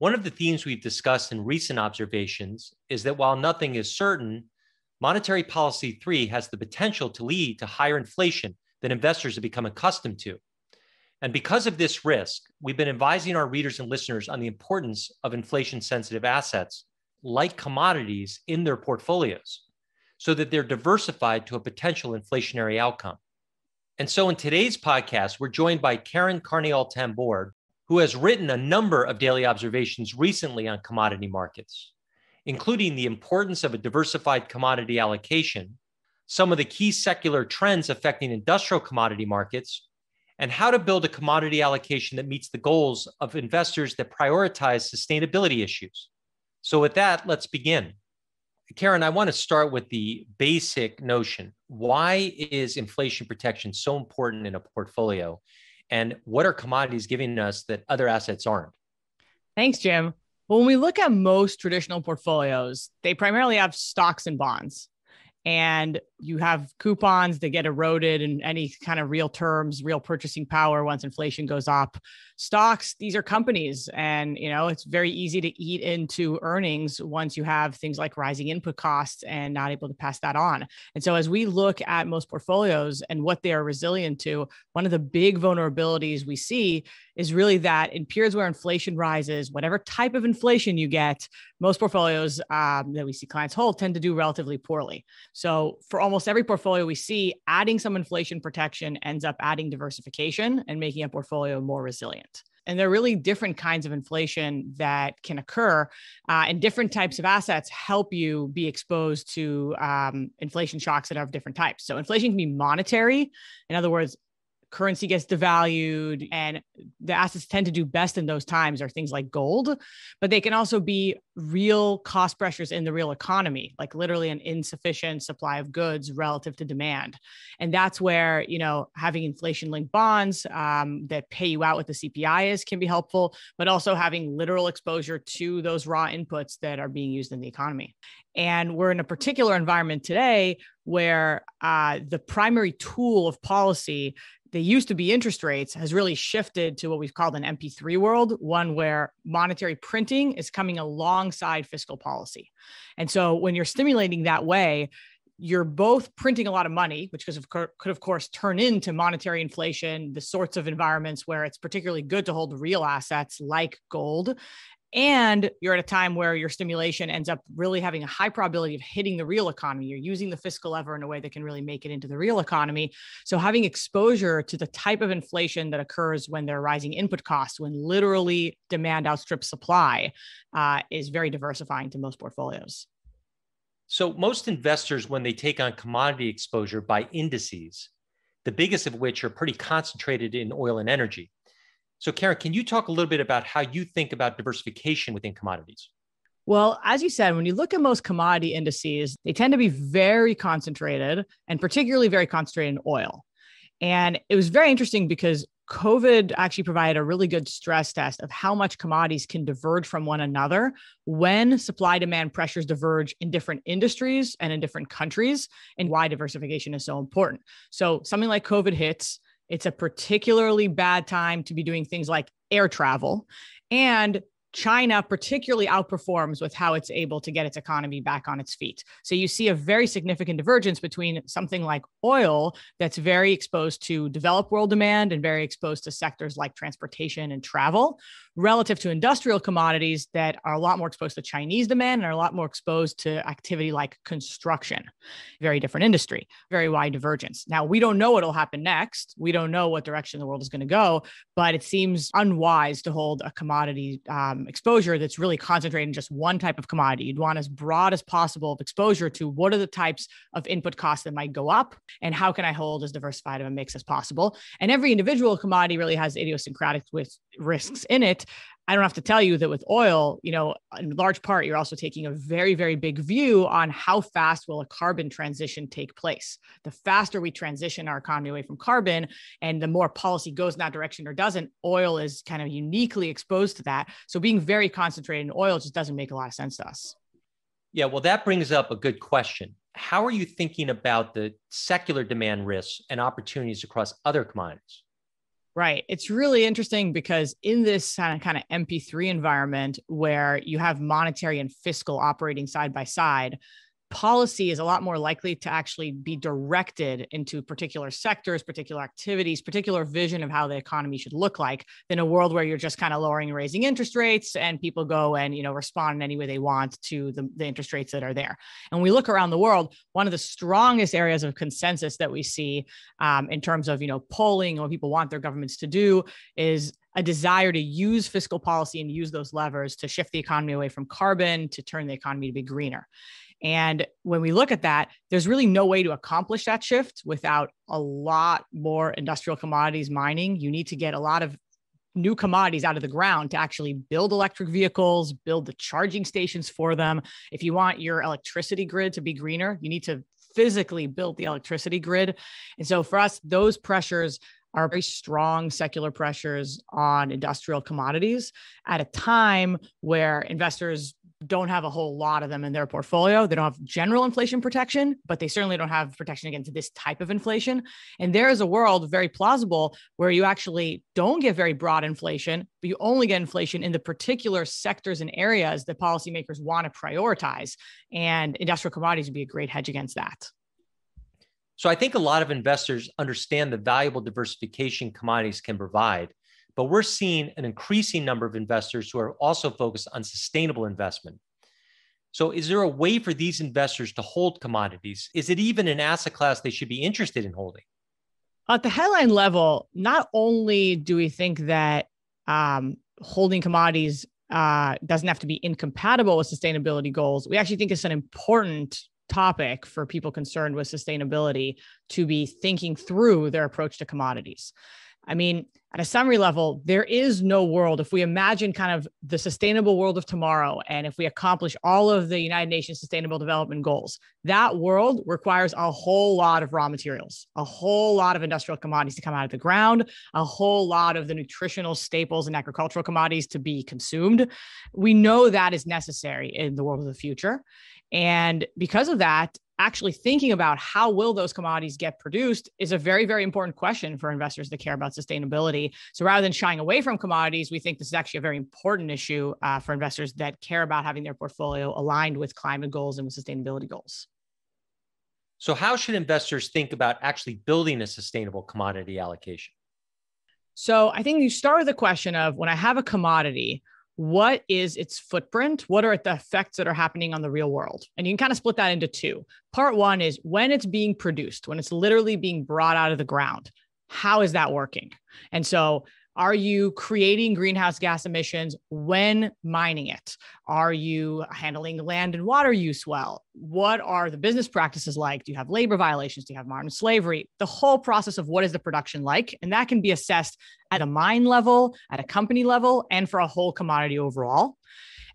One of the themes we've discussed in recent observations is that while nothing is certain, monetary policy three has the potential to lead to higher inflation than investors have become accustomed to. And because of this risk, we've been advising our readers and listeners on the importance of inflation sensitive assets like commodities in their portfolios so that they're diversified to a potential inflationary outcome. And so in today's podcast, we're joined by Karen Carnial Tambor, who has written a number of daily observations recently on commodity markets, including the importance of a diversified commodity allocation, some of the key secular trends affecting industrial commodity markets, and how to build a commodity allocation that meets the goals of investors that prioritize sustainability issues. So, with that, let's begin. Karen, I want to start with the basic notion. Why is inflation protection so important in a portfolio? And what are commodities giving us that other assets aren't? Thanks, Jim. When we look at most traditional portfolios, they primarily have stocks and bonds. And you have coupons that get eroded in any kind of real terms, real purchasing power once inflation goes up. Stocks, these are companies, and you know it's very easy to eat into earnings once you have things like rising input costs and not able to pass that on. And so, as we look at most portfolios and what they are resilient to, one of the big vulnerabilities we see is really that in periods where inflation rises, whatever type of inflation you get, most portfolios um, that we see clients hold tend to do relatively poorly. So, for all almost every portfolio we see, adding some inflation protection ends up adding diversification and making a portfolio more resilient. And there are really different kinds of inflation that can occur, uh, and different types of assets help you be exposed to um, inflation shocks that are of different types. So, inflation can be monetary. In other words, currency gets devalued and the assets tend to do best in those times are things like gold but they can also be real cost pressures in the real economy like literally an insufficient supply of goods relative to demand and that's where you know having inflation linked bonds um, that pay you out with the cpi is can be helpful but also having literal exposure to those raw inputs that are being used in the economy and we're in a particular environment today where uh, the primary tool of policy they used to be interest rates has really shifted to what we've called an MP3 world, one where monetary printing is coming alongside fiscal policy. And so when you're stimulating that way, you're both printing a lot of money, which of could, of course turn into monetary inflation, the sorts of environments where it's particularly good to hold real assets like gold and you're at a time where your stimulation ends up really having a high probability of hitting the real economy. You're using the fiscal lever in a way that can really make it into the real economy. So, having exposure to the type of inflation that occurs when there are rising input costs, when literally demand outstrips supply, uh, is very diversifying to most portfolios. So, most investors, when they take on commodity exposure, by indices, the biggest of which are pretty concentrated in oil and energy. So, Karen, can you talk a little bit about how you think about diversification within commodities? Well, as you said, when you look at most commodity indices, they tend to be very concentrated and particularly very concentrated in oil. And it was very interesting because COVID actually provided a really good stress test of how much commodities can diverge from one another when supply demand pressures diverge in different industries and in different countries, and why diversification is so important. So, something like COVID hits, it's a particularly bad time to be doing things like air travel. And China particularly outperforms with how it's able to get its economy back on its feet. So you see a very significant divergence between something like oil that's very exposed to developed world demand and very exposed to sectors like transportation and travel relative to industrial commodities that are a lot more exposed to Chinese demand and are a lot more exposed to activity like construction. Very different industry, very wide divergence. Now, we don't know what'll happen next. We don't know what direction the world is going to go, but it seems unwise to hold a commodity um, exposure that's really concentrated in just one type of commodity. You'd want as broad as possible of exposure to what are the types of input costs that might go up and how can I hold as diversified of a mix as possible. And every individual commodity really has idiosyncratic with risks in it. I don't have to tell you that with oil, you know, in large part, you're also taking a very, very big view on how fast will a carbon transition take place. The faster we transition our economy away from carbon and the more policy goes in that direction or doesn't, oil is kind of uniquely exposed to that. So being very concentrated in oil just doesn't make a lot of sense to us. Yeah, well, that brings up a good question. How are you thinking about the secular demand risks and opportunities across other commodities? Right. It's really interesting because in this kind of MP3 environment where you have monetary and fiscal operating side by side, policy is a lot more likely to actually be directed into particular sectors, particular activities, particular vision of how the economy should look like than a world where you're just kind of lowering and raising interest rates and people go and, you know, respond in any way they want to the, the interest rates that are there. And we look around the world, one of the strongest areas of consensus that we see um, in terms of, you know, polling and what people want their governments to do is a desire to use fiscal policy and use those levers to shift the economy away from carbon to turn the economy to be greener. And when we look at that, there's really no way to accomplish that shift without a lot more industrial commodities mining. You need to get a lot of new commodities out of the ground to actually build electric vehicles, build the charging stations for them. If you want your electricity grid to be greener, you need to physically build the electricity grid. And so for us, those pressures are very strong secular pressures on industrial commodities at a time where investors don't have a whole lot of them in their portfolio. They don't have general inflation protection, but they certainly don't have protection against this type of inflation. And there is a world very plausible where you actually don't get very broad inflation, but you only get inflation in the particular sectors and areas that policymakers want to prioritize. And industrial commodities would be a great hedge against that. So I think a lot of investors understand the valuable diversification commodities can provide. But we're seeing an increasing number of investors who are also focused on sustainable investment. So, is there a way for these investors to hold commodities? Is it even an asset class they should be interested in holding? At the headline level, not only do we think that um, holding commodities uh, doesn't have to be incompatible with sustainability goals, we actually think it's an important topic for people concerned with sustainability to be thinking through their approach to commodities. I mean, at a summary level, there is no world. If we imagine kind of the sustainable world of tomorrow, and if we accomplish all of the United Nations Sustainable Development Goals, that world requires a whole lot of raw materials, a whole lot of industrial commodities to come out of the ground, a whole lot of the nutritional staples and agricultural commodities to be consumed. We know that is necessary in the world of the future. And because of that, actually thinking about how will those commodities get produced is a very very important question for investors that care about sustainability so rather than shying away from commodities we think this is actually a very important issue uh, for investors that care about having their portfolio aligned with climate goals and with sustainability goals so how should investors think about actually building a sustainable commodity allocation so i think you start with the question of when i have a commodity what is its footprint? What are the effects that are happening on the real world? And you can kind of split that into two. Part one is when it's being produced, when it's literally being brought out of the ground, how is that working? And so are you creating greenhouse gas emissions when mining it? Are you handling land and water use well? What are the business practices like? Do you have labor violations? Do you have modern slavery? The whole process of what is the production like? And that can be assessed at a mine level, at a company level, and for a whole commodity overall.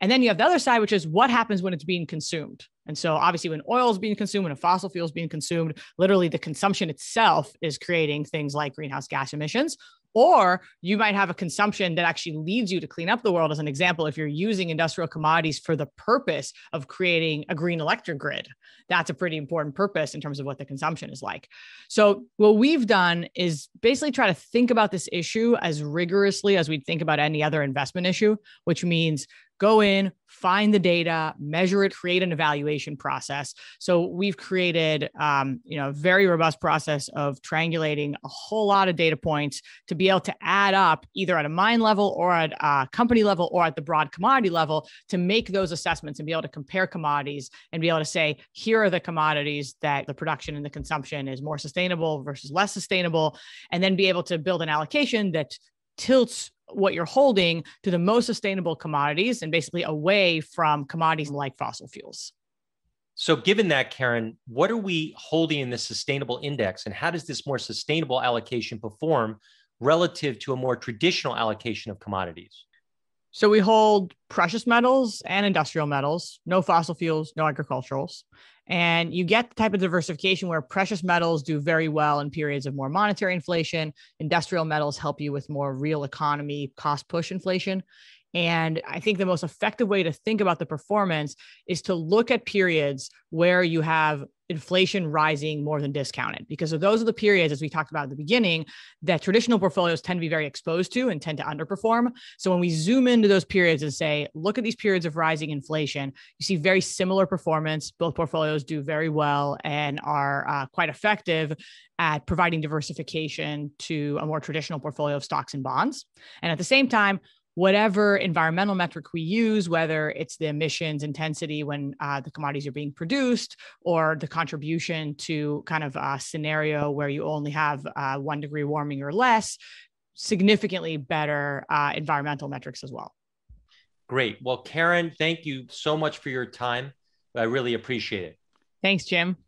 And then you have the other side, which is what happens when it's being consumed. And so, obviously, when oil is being consumed, when a fossil fuel is being consumed, literally the consumption itself is creating things like greenhouse gas emissions. Or you might have a consumption that actually leads you to clean up the world, as an example, if you're using industrial commodities for the purpose of creating a green electric grid. That's a pretty important purpose in terms of what the consumption is like. So, what we've done is basically try to think about this issue as rigorously as we'd think about any other investment issue, which means go in, find the data, measure it, create an evaluation process. So we've created, um, you know, a very robust process of triangulating a whole lot of data points to be be able to add up either at a mine level or at a company level or at the broad commodity level to make those assessments and be able to compare commodities and be able to say, here are the commodities that the production and the consumption is more sustainable versus less sustainable, and then be able to build an allocation that tilts what you're holding to the most sustainable commodities and basically away from commodities like fossil fuels. So, given that, Karen, what are we holding in the sustainable index and how does this more sustainable allocation perform relative to a more traditional allocation of commodities? So we hold precious metals and industrial metals, no fossil fuels, no agriculturals. And you get the type of diversification where precious metals do very well in periods of more monetary inflation. Industrial metals help you with more real economy cost push inflation. And I think the most effective way to think about the performance is to look at periods where you have inflation rising more than discounted because those are the periods as we talked about at the beginning that traditional portfolios tend to be very exposed to and tend to underperform so when we zoom into those periods and say look at these periods of rising inflation you see very similar performance both portfolios do very well and are uh, quite effective at providing diversification to a more traditional portfolio of stocks and bonds and at the same time whatever environmental metric we use, whether it's the emissions intensity when uh, the commodities are being produced or the contribution to kind of a scenario where you only have uh, one degree warming or less, significantly better uh, environmental metrics as well. Great. Well, Karen, thank you so much for your time. I really appreciate it. Thanks, Jim.